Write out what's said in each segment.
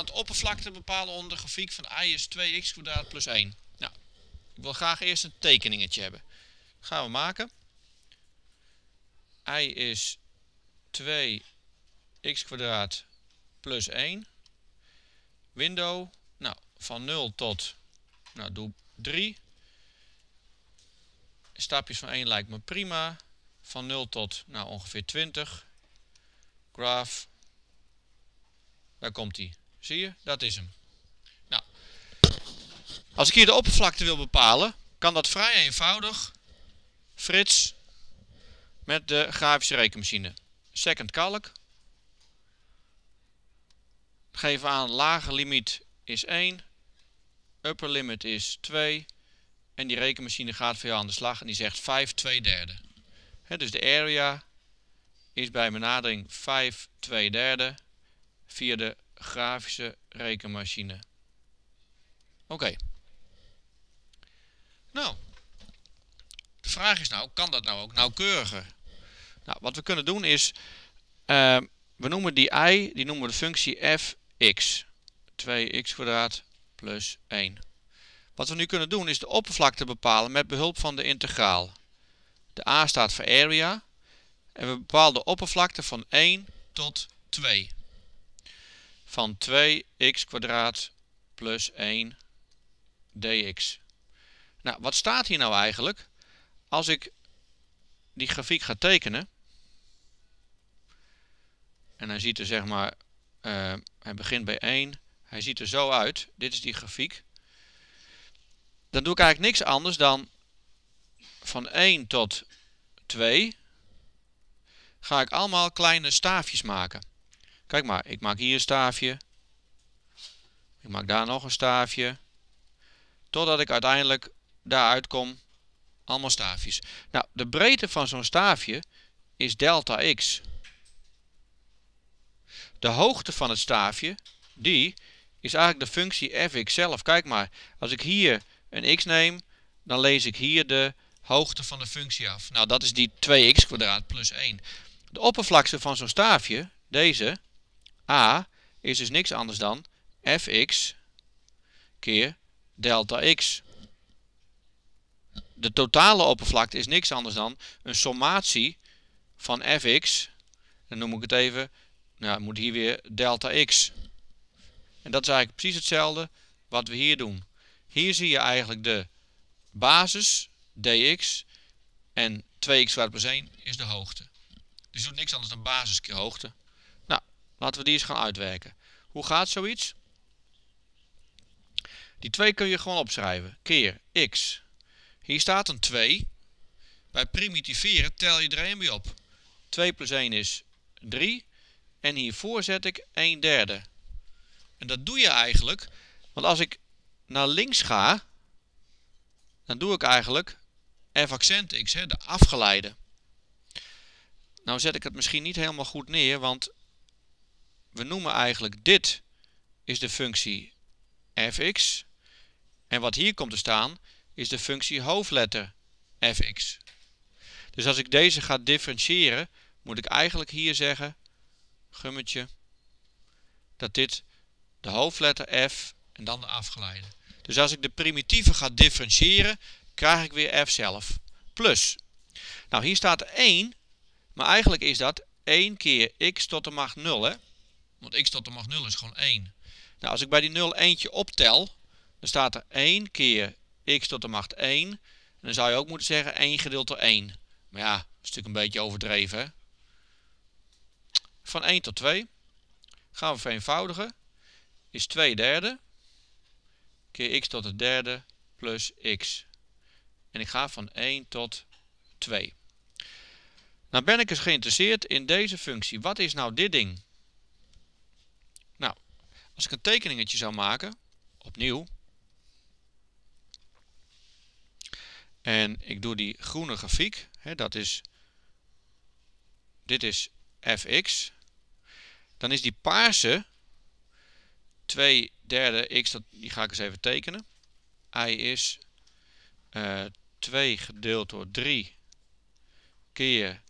het oppervlakte bepalen onder de grafiek van i is 2x kwadraat plus 1. Nou, ik wil graag eerst een tekeningetje hebben. gaan we maken. i is 2x kwadraat plus 1. Window, nou, van 0 tot, nou, doe 3. Stapjes van 1 lijkt me prima. Van 0 tot, nou, ongeveer 20. Graph. Daar komt hij. Zie je? Dat is hem. Nou, als ik hier de oppervlakte wil bepalen, kan dat vrij eenvoudig. Frits, met de grafische rekenmachine. Second kalk. Geef aan, lage limiet is 1. Upper limit is 2. En die rekenmachine gaat voor jou aan de slag en die zegt 5 2 derde. He, dus de area is bij benadering 5 2 derde Vierde. de grafische rekenmachine. Oké. Nou, de vraag is nou, kan dat nou ook nauwkeuriger? Nou, wat we kunnen doen is, ehm, we noemen die i, die noemen we de functie fx. 2x plus 1. Wat we nu kunnen doen is de oppervlakte bepalen met behulp van de integraal. De a staat voor area en we bepalen de oppervlakte van 1 tot 2 van 2x kwadraat plus 1 dx. Nou, wat staat hier nou eigenlijk? Als ik die grafiek ga tekenen, en hij ziet er zeg maar, eh, hij begint bij 1, hij ziet er zo uit, dit is die grafiek, dan doe ik eigenlijk niks anders dan van 1 tot 2 ga ik allemaal kleine staafjes maken. Kijk maar, ik maak hier een staafje. Ik maak daar nog een staafje. Totdat ik uiteindelijk daaruit kom. Allemaal staafjes. Nou, de breedte van zo'n staafje is delta x. De hoogte van het staafje, die, is eigenlijk de functie fx zelf. Kijk maar, als ik hier een x neem, dan lees ik hier de hoogte van de functie af. Nou, dat is die 2x kwadraat plus 1. De oppervlakte van zo'n staafje, deze, a is dus niks anders dan fx keer delta x. De totale oppervlakte is niks anders dan een sommatie van fx. Dan noem ik het even, nou moet hier weer delta x. En dat is eigenlijk precies hetzelfde wat we hier doen. Hier zie je eigenlijk de basis, dx, en 2x plus 1 is de hoogte. Dus je doet niks anders dan basis keer hoogte. Laten we die eens gaan uitwerken. Hoe gaat zoiets? Die 2 kun je gewoon opschrijven. Keer x. Hier staat een 2. Bij primitiveren tel je er 1 bij op. 2 plus 1 is 3. En hiervoor zet ik 1 derde. En dat doe je eigenlijk. Want als ik naar links ga. Dan doe ik eigenlijk f accent x. Hè, de afgeleide. Nou zet ik het misschien niet helemaal goed neer. Want we noemen eigenlijk dit is de functie fx. En wat hier komt te staan is de functie hoofdletter fx. Dus als ik deze ga differentiëren, moet ik eigenlijk hier zeggen, gummetje, dat dit de hoofdletter f en dan de afgeleide. Dus als ik de primitieve ga differentiëren, krijg ik weer f zelf. Plus. Nou, hier staat 1, maar eigenlijk is dat 1 keer x tot de macht 0, hè. Want x tot de macht 0 is gewoon 1. Nou, als ik bij die 0 eentje optel, dan staat er 1 keer x tot de macht 1. En dan zou je ook moeten zeggen 1 gedeeld door 1. Maar ja, dat is natuurlijk een beetje overdreven. Van 1 tot 2 gaan we vereenvoudigen. Is 2 derde keer x tot de derde plus x. En ik ga van 1 tot 2. Nou ben ik eens geïnteresseerd in deze functie. Wat is nou dit ding? Als ik een tekeningetje zou maken, opnieuw. En ik doe die groene grafiek, hè, dat is, dit is fx. Dan is die paarse, 2 derde x, dat, die ga ik eens even tekenen. i is uh, eh, 2 gedeeld door 3 keer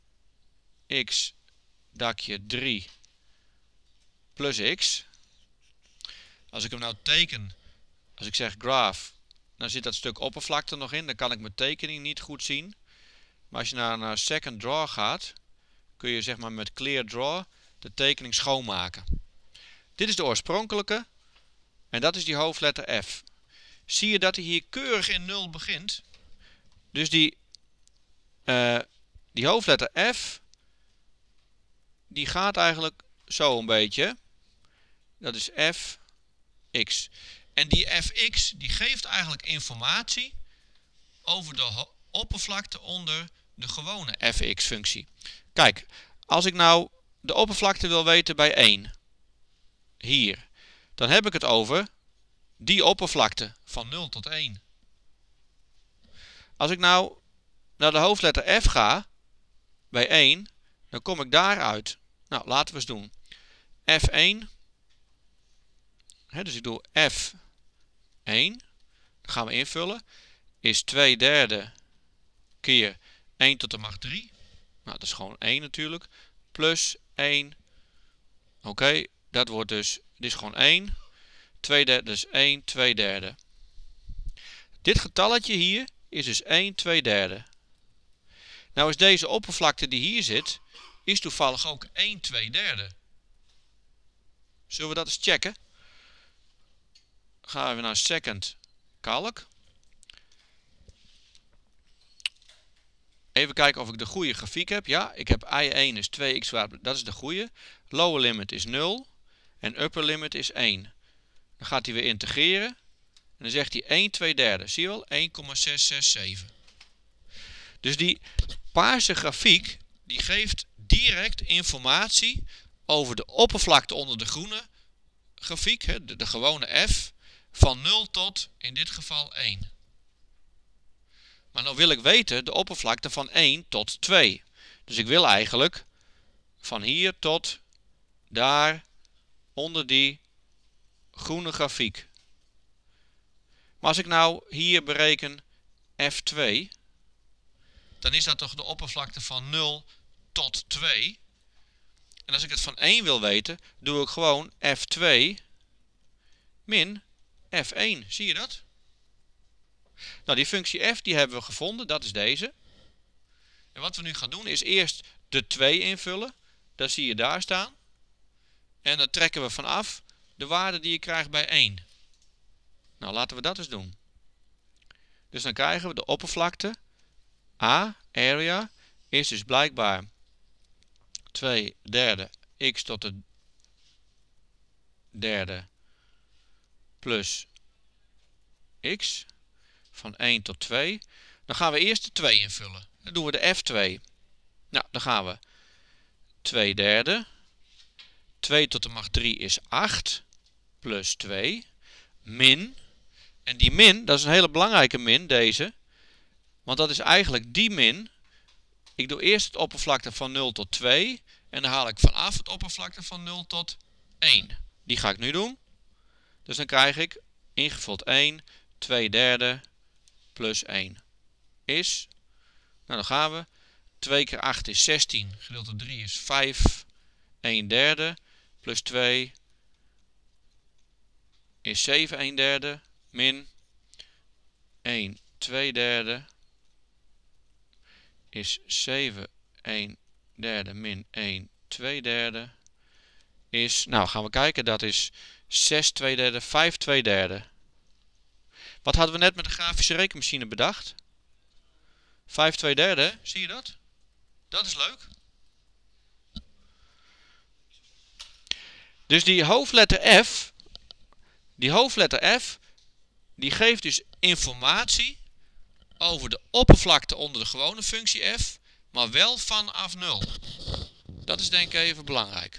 x dakje 3 plus x. Als ik hem nou teken, als ik zeg graph, dan zit dat stuk oppervlakte nog in. Dan kan ik mijn tekening niet goed zien. Maar als je naar een second draw gaat, kun je zeg maar met clear draw de tekening schoonmaken. Dit is de oorspronkelijke en dat is die hoofdletter F. Zie je dat hij hier keurig in 0 begint? Dus die, eh, die hoofdletter F, die gaat eigenlijk zo een beetje. Dat is F, x. En die fx die geeft eigenlijk informatie over de oppervlakte onder de gewone fx-functie. Kijk, als ik nou de oppervlakte wil weten bij 1, hier, dan heb ik het over die oppervlakte van 0 tot 1. Als ik nou naar de hoofdletter f ga, bij 1, dan kom ik daaruit. Nou, laten we eens doen. f1 He, dus ik doe F1. Dan gaan we invullen. Is 2 derde keer 1 tot de macht 3. Nou, dat is gewoon 1 natuurlijk. Plus 1. Oké, okay, dat wordt dus... Dit is gewoon 1. 2 derde, dus 1, 2 derde. Dit getalletje hier is dus 1, 2 derde. Nou is deze oppervlakte die hier zit, is toevallig ook 1, 2 derde. Zullen we dat eens checken? gaan we naar second kalk. Even kijken of ik de goede grafiek heb. Ja, ik heb I1 is 2x, dat is de goede. Lower limit is 0 en upper limit is 1. Dan gaat hij weer integreren. En dan zegt hij 1 2 derde. Zie je wel? 1,667. Dus die paarse grafiek, die geeft direct informatie over de oppervlakte onder de groene grafiek, de, de gewone f, van 0 tot in dit geval 1. Maar dan nou wil ik weten de oppervlakte van 1 tot 2. Dus ik wil eigenlijk van hier tot daar onder die groene grafiek. Maar als ik nou hier bereken f2, dan is dat toch de oppervlakte van 0 tot 2. En als ik het van 1 wil weten, doe ik gewoon f2 min f1. Zie je dat? Nou, die functie f die hebben we gevonden. Dat is deze. En wat we nu gaan doen is eerst de 2 invullen. Dat zie je daar staan. En dan trekken we vanaf de waarde die je krijgt bij 1. Nou, laten we dat eens doen. Dus dan krijgen we de oppervlakte A, area, is dus blijkbaar 2 derde x tot de derde plus x van 1 tot 2. Dan gaan we eerst de 2 invullen. Dan doen we de f2. Nou, dan gaan we 2 derde. 2 tot de macht 3 is 8 plus 2 min. En die min, dat is een hele belangrijke min, deze. Want dat is eigenlijk die min. Ik doe eerst het oppervlakte van 0 tot 2. En dan haal ik vanaf het oppervlakte van 0 tot 1. Die ga ik nu doen. Dus dan krijg ik ingevuld 1, 2 derde plus 1 is, nou dan gaan we, 2 keer 8 is 16, gedeeld door 3 is 5, 1 derde plus 2 is 7, 1 derde min 1, 2 derde is 7, 1 derde min 1, 2 derde is, nou gaan we kijken, dat is 6 2 derde, 5 2 derde. Wat hadden we net met de grafische rekenmachine bedacht? 5 2 derde, zie je dat? Dat is leuk. Dus die hoofdletter F, die hoofdletter F, die geeft dus informatie over de oppervlakte onder de gewone functie f, maar wel vanaf 0. Dat is denk ik even belangrijk.